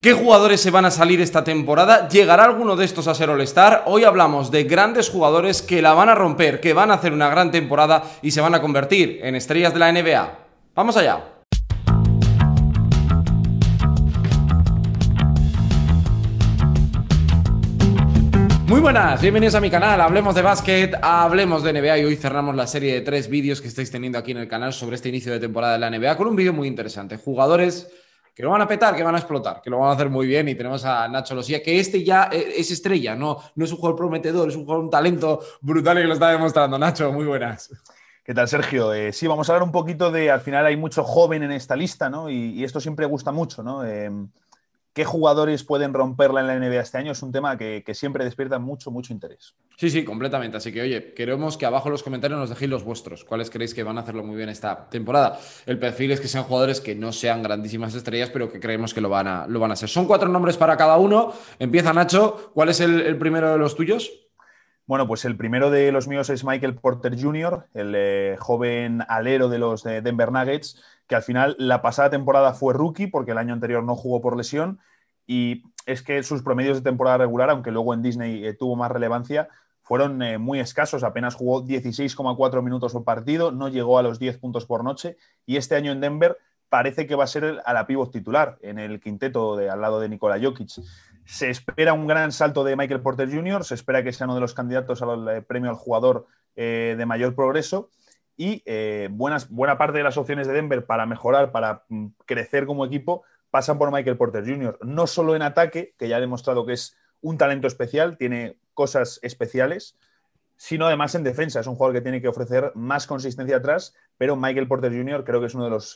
¿Qué jugadores se van a salir esta temporada? ¿Llegará alguno de estos a ser All-Star? Hoy hablamos de grandes jugadores que la van a romper, que van a hacer una gran temporada y se van a convertir en estrellas de la NBA. ¡Vamos allá! Muy buenas, bienvenidos a mi canal, hablemos de básquet, hablemos de NBA y hoy cerramos la serie de tres vídeos que estáis teniendo aquí en el canal sobre este inicio de temporada de la NBA con un vídeo muy interesante, jugadores que lo van a petar, que van a explotar, que lo van a hacer muy bien y tenemos a Nacho Losía, que este ya eh, es estrella, no, no es un jugador prometedor, es un jugador un talento brutal y que lo está demostrando. Nacho, muy buenas. ¿Qué tal, Sergio? Eh, sí, vamos a hablar un poquito de, al final hay mucho joven en esta lista, ¿no? Y, esto siempre gusta mucho, ¿no? Em, qué jugadores pueden romperla en la NBA este año es un tema que, siempre despierta mucho, mucho interés. Sí, sí, completamente. Así que, oye, queremos que abajo en los comentarios nos dejéis los vuestros. ¿Cuáles creéis que van a hacerlo muy bien esta temporada? El perfil es que sean jugadores que no sean grandísimas estrellas, pero que creemos que lo van a, lo van a ser. Son cuatro nombres para cada uno. Empieza Nacho. ¿Cuál es el primero de los tuyos? Bueno, pues el primero de los míos es Michael Porter Jr., el eh, joven alero de los Denver Nuggets, que al final la pasada temporada fue rookie porque el año anterior no jugó por lesión y es que sus promedios de temporada regular, aunque luego en Disney eh, tuvo más relevancia, fueron eh, muy escasos, apenas jugó 16,4 minutos por partido, no llegó a los 10 puntos por noche y este año en Denver parece que va a ser el, a la titular en el quinteto de, al lado de Nikola Jokic. Se espera un gran salto de Michael Porter Jr., se espera que sea uno de los candidatos al eh, premio al jugador eh, de mayor progreso y eh, buena parte de las opciones de Denver para mejorar, para mm, crecer como equipo, pasan por Michael Porter Jr. No solo en ataque, que ya ha demostrado que es un talento especial, tiene cosas especiales, sino además en defensa. Es un jugador que tiene que ofrecer más consistencia atrás, pero Michael Porter Jr. creo que es uno de los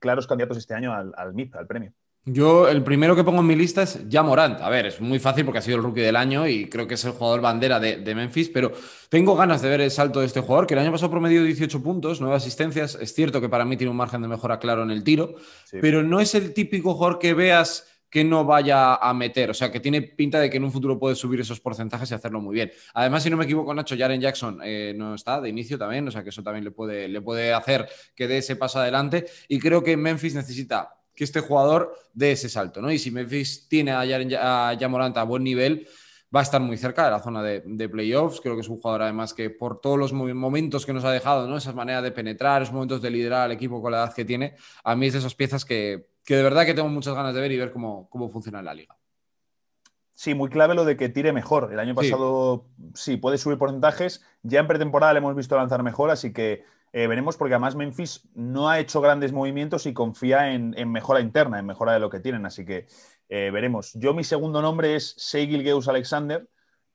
claros candidatos este año al, al al premio. Yo el primero que pongo en mi lista es ya Morant. A ver, es muy fácil porque ha sido el rookie del año y creo que es el jugador bandera de, Memphis, pero tengo ganas de ver el salto de este jugador, que el año pasado promedió 18 puntos, nueve asistencias. Es cierto que para mí tiene un margen de mejora claro en el tiro, pero no es el típico jugador que veas que no vaya a meter. O sea, que tiene pinta de que en un futuro puede subir esos porcentajes y hacerlo muy bien. Además, si no me equivoco, Nacho, Jaren Jackson eh, no está de inicio también. O sea, que eso también le puede, le puede hacer que dé ese paso adelante. Y creo que Memphis necesita que este jugador dé ese salto, ¿no? Y si Memphis tiene a, a a buen nivel, va a estar muy cerca de la zona de, playoffs. Creo que es un jugador además que por todos los momentos que nos ha dejado, ¿no? esas maneras de penetrar, esos momentos de liderar al equipo con la edad que tiene, a mí es de esas piezas que, que de verdad que tengo muchas ganas de ver y ver cómo, cómo funciona la liga. Sí, muy clave lo de que tire mejor. El año pasado sí. sí puede subir porcentajes. Ya en pretemporada le hemos visto lanzar mejor, así que eh, veremos porque además Memphis no ha hecho grandes movimientos y confía en, mejora interna, en mejora de lo que tienen. Así que eh, veremos. Yo mi segundo nombre es Seigil Geus Alexander,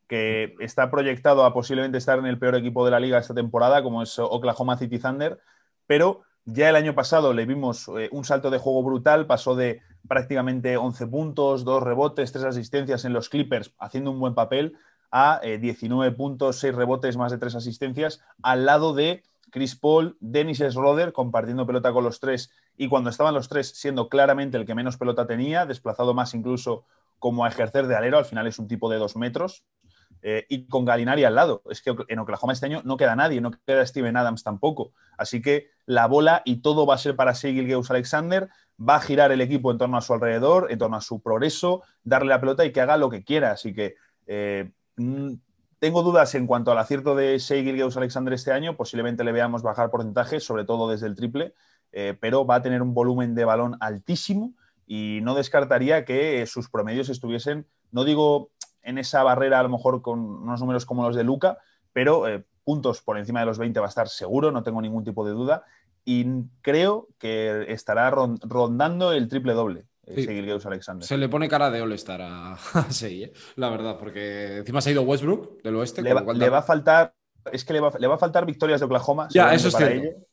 que está proyectado a posiblemente estar en el peor equipo de la liga esta temporada, como es Oklahoma City Thunder, pero ya el año pasado le vimos eh, un salto de juego brutal, pasó de prácticamente 11 puntos, dos rebotes, tres asistencias en los Clippers, haciendo un buen papel, a 19 puntos, 6 rebotes, más de tres asistencias, al lado de Chris Paul, Dennis Schroeder compartiendo pelota con los tres y cuando estaban los tres siendo claramente el que menos pelota tenía, desplazado más incluso como a ejercer de alero, al final es un tipo de dos metros, eh, y con Galinari al lado. Es que en Oklahoma este año no queda nadie, no queda Steven Adams tampoco. Así que la bola y todo va a ser para seguir Geus Alexander, va a girar el equipo en torno a su alrededor, en torno a su progreso, darle la pelota y que haga lo que quiera. Así que eh, mm, tengo dudas en cuanto al acierto de Shea Gilgeous Alexander este año. Posiblemente le veamos bajar porcentajes, sobre todo desde el triple, eh, pero va a tener un volumen de balón altísimo y no descartaría que sus promedios estuviesen, no digo en esa barrera a lo mejor con unos números como los de Luca, pero eh, puntos por encima de los 20 va a estar seguro, no tengo ningún tipo de duda, y creo que estará rondando el triple doble. Se le pone cara de All-Star a, a ¿eh? la verdad, porque encima se ha ido Westbrook del oeste. le va, a faltar es que le va, a faltar victorias de Oklahoma. eso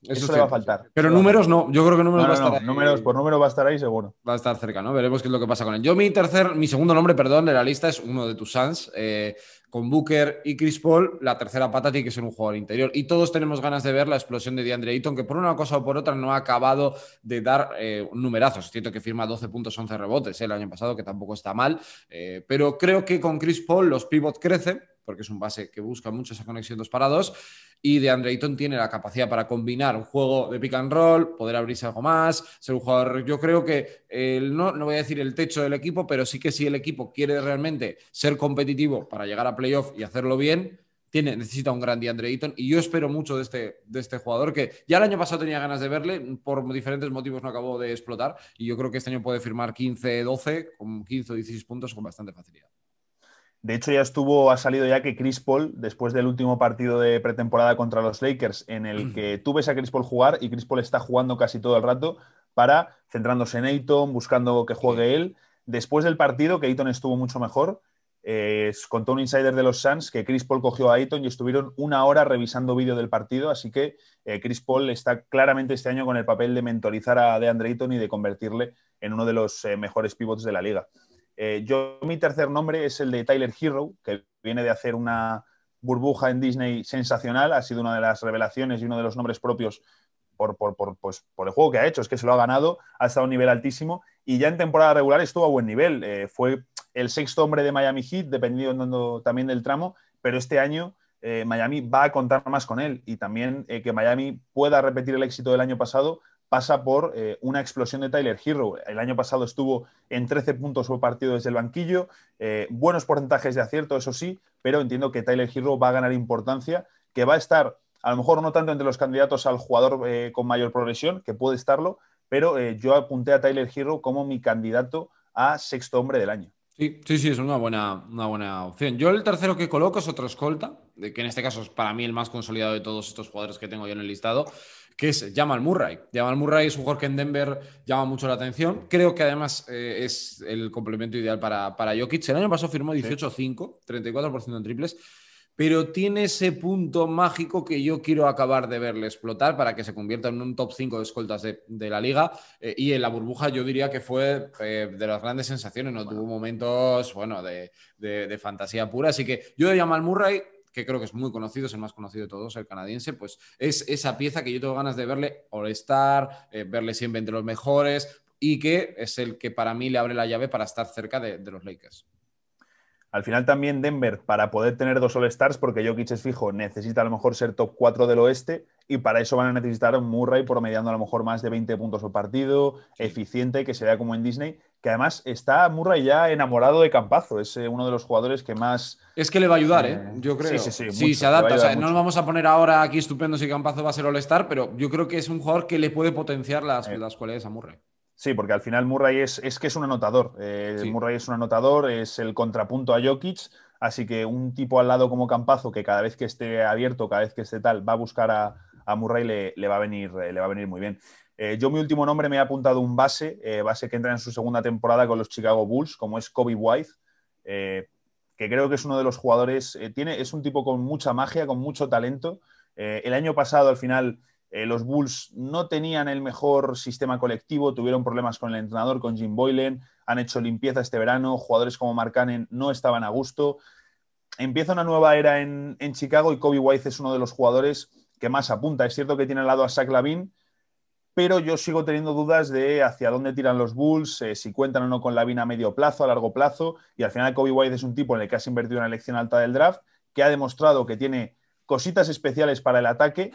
Eso, le va a faltar. Pero números no, yo creo que números va a estar por números va a estar ahí seguro. Va a estar cerca, ¿no? Veremos qué es lo que pasa con él. Yo mi tercer, mi segundo nombre, perdón, de la lista es uno de tus Suns. Eh, con Booker y Chris Paul, la tercera pata tiene que ser un jugador interior. Y todos tenemos ganas de ver la explosión de DeAndre Ayton, que por una cosa o por otra no ha acabado de dar eh, numerazos. Es cierto que firma 12 puntos, 11 rebotes eh, el año pasado, que tampoco está mal. pero creo que con Chris Paul los pivots crecen porque es un base que busca mucho esa conexión dos parados, Y de Andreyton tiene la capacidad para combinar un juego de pick and roll, poder abrirse algo más, ser un jugador. Yo creo que no, voy a decir el techo del equipo, pero sí que si el equipo quiere realmente ser competitivo para llegar a playoff y hacerlo bien, tiene, necesita un gran DeAndre Andreyton. y yo espero mucho de este, de este jugador que ya el año pasado tenía ganas de verle, por diferentes motivos no acabó de explotar y yo creo que este año puede firmar 15, 12, con 15 o 16 puntos con bastante facilidad. De hecho, ya estuvo, ha salido ya que Chris Paul, después del último partido de pretemporada contra los Lakers, en el mm. que tú ves a Chris Paul jugar y Chris Paul está jugando casi todo el rato para centrándose en Ayton, buscando que juegue él. Después del partido, que Ayton estuvo mucho mejor, eh, contó un insider de los Suns que Chris Paul cogió a Ayton y estuvieron una hora revisando vídeo del partido, así que eh, Chris Paul está claramente este año con el papel de mentorizar a DeAndre Ayton y de convertirle en uno de los eh, mejores pivots de la liga. Eh, yo, mi tercer nombre es el de Tyler Hero, que viene de hacer una burbuja en Disney sensacional, ha sido una de las revelaciones y uno de los nombres propios por, pues, el juego que ha hecho, es que se lo ha ganado, ha estado a un nivel altísimo y ya en temporada regular estuvo a buen nivel. Eh, fue el sexto hombre de Miami Heat, dependiendo también del tramo, pero este año eh, Miami va a contar más con él y también que Miami pueda repetir el éxito del año pasado pasa por eh, una explosión de Tyler Hero. El año pasado estuvo en 13 puntos por partido desde el banquillo, eh, buenos porcentajes de acierto, eso sí, pero entiendo que Tyler Hero va a ganar importancia, que va a estar, a lo mejor no tanto entre los candidatos al jugador eh, con mayor progresión, que puede estarlo, pero yo apunté a Tyler Hero como mi candidato a sexto hombre del año. Sí, sí, sí, es una buena, una buena opción. Yo el tercero que coloco es otro escolta, que en este caso es para mí el más consolidado de todos estos jugadores que tengo yo en el listado que es Jamal Murray. Jamal Murray es un jugador que en Denver llama mucho la atención. Creo que además eh, es el complemento ideal para, para Jokic. El año pasado firmó 18-5, 34% en triples, pero tiene ese punto mágico que yo quiero acabar de verle explotar para que se convierta en un top 5 de escoltas de, la liga. Eh, y en la burbuja yo diría que fue eh, de las grandes sensaciones, ¿no? Tuvo momentos, bueno, de, de fantasía pura. Así que yo de Jamal Murray que creo que es muy conocido, es el más conocido de todos, el canadiense, pues es esa pieza que yo tengo ganas de verle All-Star, eh, verle siempre entre los mejores y que es el que para mí le abre la llave para estar cerca de, de los Lakers. Al final también Denver, para poder tener dos All-Stars, porque Jokic es fijo, necesita a lo mejor ser top 4 del oeste y para eso van a necesitar un Murray promediando a lo mejor más de 20 puntos por partido, eficiente, que se vea como en Disney, que además está Murray ya enamorado de Campazo, es eh, uno de los jugadores que más... Es que le va a ayudar, eh, ¿eh? Yo creo. Sí, sí, sí. se adapta, no nos vamos a poner ahora aquí estupendo si Campazo va a ser All-Star, pero yo creo que es un jugador que le puede potenciar las, las cualidades a Murray. Sí, porque al final Murray es, que es un anotador. Eh, Murray es un anotador, es el contrapunto a Jokic. Así que un tipo al lado como Campazo, que cada vez que esté abierto, cada vez que esté tal, va a buscar a, Murray, le, va a venir, eh, le va a venir muy bien. Eh, yo, mi último nombre, me he apuntado un base, base que entra en su segunda temporada con los Chicago Bulls, como es Kobe White, que creo que es uno de los jugadores, tiene, es un tipo con mucha magia, con mucho talento. el año pasado, al final, eh, los Bulls no tenían el mejor sistema colectivo, tuvieron problemas con el entrenador, con Jim Boylan, han hecho limpieza este verano, jugadores como Cannon no estaban a gusto. Empieza una nueva era en, Chicago y Kobe White es uno de los jugadores que más apunta. Es cierto que tiene al lado a Zach Lavin, pero yo sigo teniendo dudas de hacia dónde tiran los Bulls, eh, si cuentan o no con Lavin a medio plazo, a largo plazo, y al final Kobe White es un tipo en el que has invertido una elección alta del draft, que ha demostrado que tiene cositas especiales para el ataque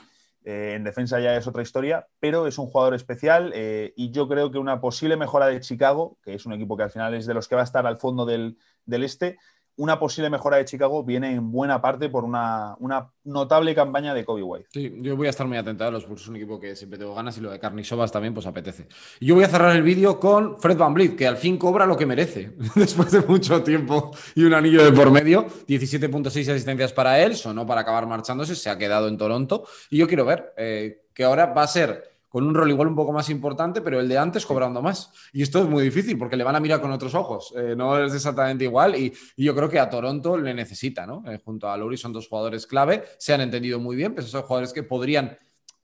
eh, en defensa ya es otra historia, pero es un jugador especial eh, y yo creo que una posible mejora de Chicago, que es un equipo que al final es de los que va a estar al fondo del, del este, una posible mejora de Chicago viene en buena parte por una, una, notable campaña de Kobe White. Sí, yo voy a estar muy atentado a los Bulls, un equipo que siempre tengo ganas y lo de Carnisovas también pues apetece. Yo voy a cerrar el vídeo con Fred Van Vliet, que al fin cobra lo que merece después de mucho tiempo y un anillo de por medio. 17.6 asistencias para él, sonó para acabar marchándose, se ha quedado en Toronto y yo quiero ver eh, que ahora va a ser con un rol igual un poco más importante, pero el de antes cobrando más. Y esto es muy difícil porque le van a mirar con otros ojos. Eh, no es exactamente igual y, yo creo que a Toronto le necesita, ¿no? Eh, junto a Lowry son dos jugadores clave, se han entendido muy bien, pero pues son jugadores que podrían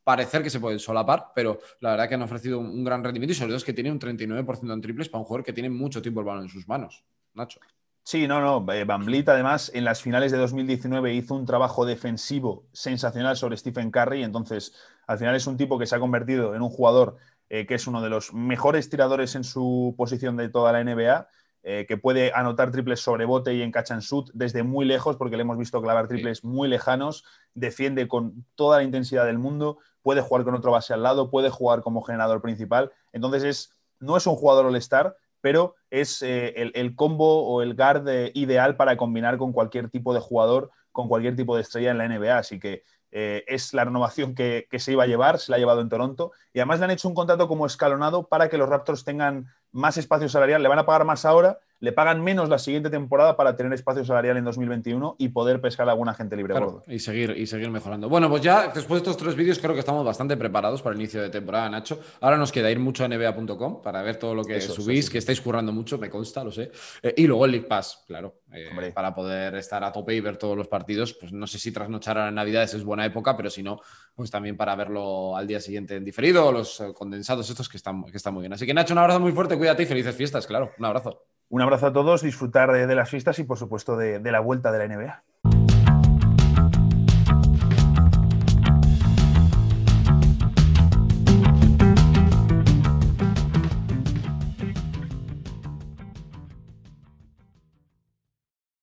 parecer que se pueden solapar, pero la verdad que han ofrecido un, gran rendimiento y sobre todo es que tiene un 39% en triples para un jugador que tiene mucho tiempo el balón en sus manos. Nacho. Sí, no, no. Eh, Bamblita, además, en las finales de 2019 hizo un trabajo defensivo sensacional sobre Stephen Curry. Entonces, al final es un tipo que se ha convertido en un jugador eh, que es uno de los mejores tiradores en su posición de toda la NBA. Eh, que puede anotar triples sobre bote y en catch and shoot desde muy lejos, porque le hemos visto clavar triples muy lejanos, defiende con toda la intensidad del mundo, puede jugar con otro base al lado, puede jugar como generador principal. Entonces, no es un jugador all-star, pero es eh, el, combo o el guard eh, ideal para combinar con cualquier tipo de jugador, con cualquier tipo de estrella en la NBA. Así que eh, es la renovación que, se iba a llevar, se la ha llevado en Toronto. Y además le han hecho un contrato como escalonado para que los Raptors tengan más espacio salarial, le van a pagar más ahora, le pagan menos la siguiente temporada para tener espacio salarial en 2021 y poder pescar a alguna gente libre Y seguir, y seguir mejorando. Bueno, pues ya después de estos tres vídeos creo que estamos bastante preparados para el inicio de temporada, Nacho. Ahora nos queda ir mucho a nba.com para ver todo lo que subís, que estáis currando mucho, me consta, lo sé. Eh, y luego el League Pass, claro, eh, para poder estar a tope y ver todos los partidos. Pues no sé si trasnochar a la Navidad es buena época, pero si no, pues también para verlo al día siguiente en diferido, los eh, condensados estos que están, muy bien. Así que Nacho, un abrazo muy fuerte, cuídate y felices fiestas, claro. Un abrazo. Un abrazo a todos, disfrutar de, las fiestas y por supuesto de la vuelta de la NBA.